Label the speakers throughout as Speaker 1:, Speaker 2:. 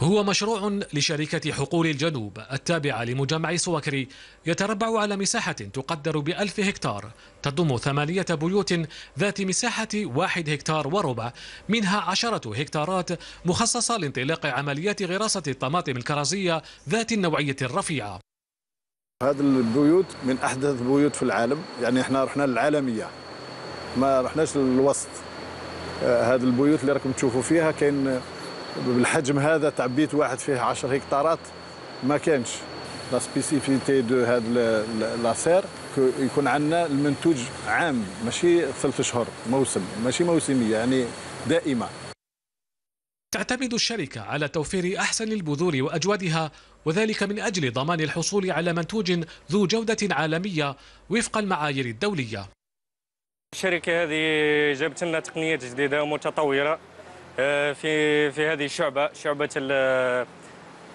Speaker 1: هو مشروع لشركة حقول الجنوب التابعة لمجمع سوكري يتربع على مساحة تقدر بألف هكتار تضم ثمانية بيوت ذات مساحة واحد هكتار وربع منها عشرة هكتارات مخصصة لانطلاق عمليات غراسة الطماطم الكرزية ذات النوعية الرفيعة
Speaker 2: هذه البيوت من أحدث البيوت في العالم يعني احنا رحنا للعالمية ما رحناش للوسط آه، هذه البيوت اللي راكم تشوفوا فيها كاين بالحجم هذا تاع بيت واحد فيه 10 هكتارات ما كانش لا سبيسيفيتي دو هذا لاسير يكون عندنا المنتوج عام ماشي ثلاث شهور موسم ماشي موسميه يعني دائمه
Speaker 1: تعتمد الشركة على توفير أحسن البذور وأجودها وذلك من أجل ضمان الحصول على منتوج ذو جودة عالمية وفق المعايير الدولية
Speaker 3: الشركة هذه جابت لنا تقنيات جديدة ومتطورة آه، في في هذه الشعبه شعبه آه،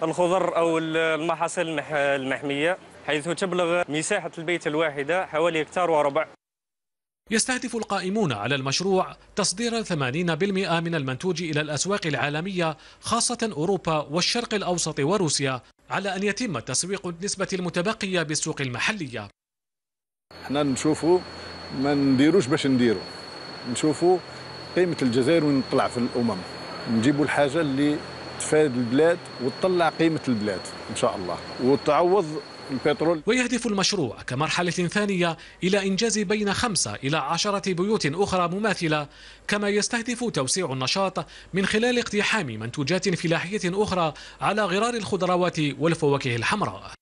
Speaker 3: الخضر او المحاصيل المحميه حيث تبلغ مساحه البيت الواحده حوالي هكتار وربع
Speaker 1: يستهدف القائمون على المشروع تصدير 80% من المنتوج إلى الأسواق العالمية خاصة أوروبا والشرق الأوسط وروسيا على أن يتم تسويق النسبة المتبقية بالسوق المحلية
Speaker 2: احنا نشوفوا ما نديروش باش نديروا نشوفوا قيمه الجزائر وين نطلع في الامم نجيبوا الحاجه اللي تفاد البلاد وتطلع قيمه البلاد ان شاء الله وتعوض البترول ويهدف
Speaker 1: المشروع كمرحلة ثانية إلى إنجاز بين خمسة إلى عشرة بيوت أخرى مماثلة كما يستهدف توسيع النشاط من خلال اقتحام منتوجات فلاحية أخرى على غرار الخضروات والفواكه الحمراء